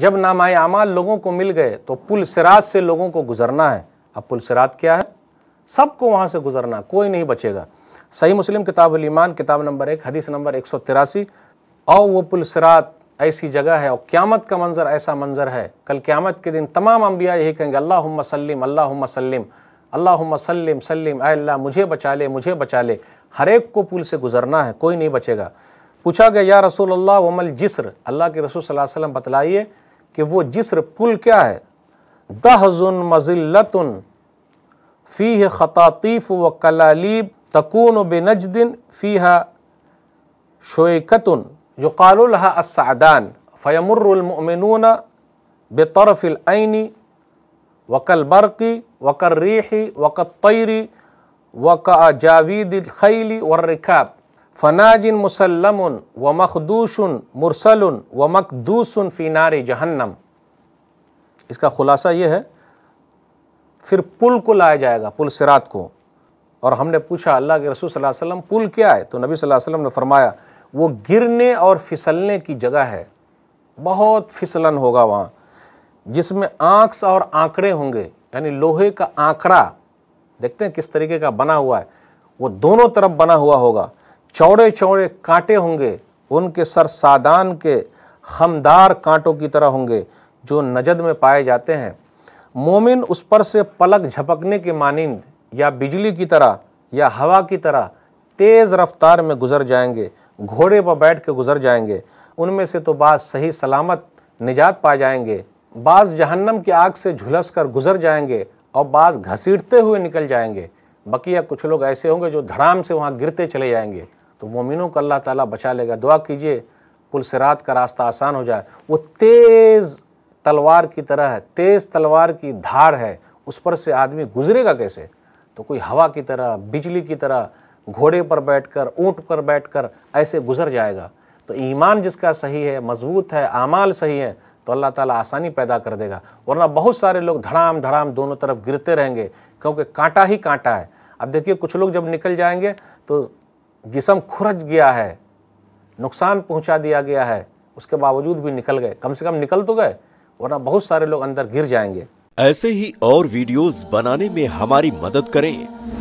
जब नामाय आमाल लोगों को मिल गए तो पुल सिरात से लोगों को गुजरना है अब पुल सिरात क्या है सबको वहाँ से गुजरना कोई नहीं बचेगा सही मुस्लिम किताब ईमान किताब नंबर एक हदीस नंबर एक सौ तिरासी और वो पुल सिरात ऐसी जगह है और क्यामत का मंज़र ऐसा मंज़र है कल क्यामत के दिन तमाम अम्बिया यही कहेंगे अल्लाह सल्लिम अल्लाह सल्लिम अल्लाह सल्लिम सलीम अल्लाह मुझे बचा ले मुझे बचा ले हर एक को पुल से गुजरना है कोई नहीं बचेगा पूछा गया या रसूल अल्लाह वमल जिसर अल्लाह के रसूल सल्लल्लाहु अलैहि वसल्लम बतलाइए कि वो जिसर पुल क्या है दहजुन मज़िलतुन फ़ी ख़तातीफ़ व कलालीब तकून बेनजदिन फ़ीहा शोकतुन युकालहा असादान फ़यमरमिन बेतरफ़िलनी वकलबरकी वकर रेही वकतरी वक जावीद खैली वर्रिखाब फ़नाजिन मुसलम व मखदूसन मुरसल व मखदूसन फ़िनार जहन्नम इसका ख़ुलासा यह है फिर पुल को लाया जाएगा पुल सिरात को और हमने पूछा अल्लाह के रसूल सल्लल्लाहु अलैहि वसल्लम पुल क्या है तो नबी सल्लल्लाहु अलैहि वसल्लम ने फरमाया वो गिरने और फिसलने की जगह है बहुत फिसलन होगा वहाँ जिसमें आंक्स और आंकड़े होंगे यानी लोहे का आंकड़ा देखते हैं किस तरीके का बना हुआ है वो दोनों तरफ बना हुआ होगा चौड़े चौड़े कांटे होंगे उनके सर सादान के हमदार कांटों की तरह होंगे जो नजद में पाए जाते हैं मोमिन उस पर से पलक झपकने के मानंद या बिजली की तरह या हवा की तरह तेज़ रफ्तार में गुजर जाएंगे घोड़े पर बैठ के गुजर जाएंगे उनमें से तो बाज़ सही सलामत निजात पा जाएंगे बाज़ जहन्नम की आग से झुलस कर गुजर जाएंगे और बाज़ घसीटते हुए निकल जाएंगे बकिया कुछ लोग ऐसे होंगे जो धड़ाम से वहाँ गिरते चले जाएंगे तो मोमिनों को अल्लाह ताला बचा लेगा दुआ कीजिए पुल सिरात का रास्ता आसान हो जाए वो तेज़ तलवार की तरह है तेज़ तलवार की धार है उस पर से आदमी गुजरेगा कैसे तो कोई हवा की तरह बिजली की तरह घोड़े पर बैठकर ऊँट पर बैठकर ऐसे गुजर जाएगा तो ईमान जिसका सही है मजबूत है आमाल सही है तो अल्लाह ताला आसानी पैदा कर देगा वरना बहुत सारे लोग धड़ाम धड़ाम दोनों तरफ गिरते रहेंगे क्योंकि कांटा ही कांटा है अब देखिए कुछ लोग जब निकल जाएंगे तो जिसम खुरच गया है नुकसान पहुंचा दिया गया है उसके बावजूद भी निकल गए कम से कम निकल तो गए वरना बहुत सारे लोग अंदर गिर जाएंगे ऐसे ही और वीडियोस बनाने में हमारी मदद करें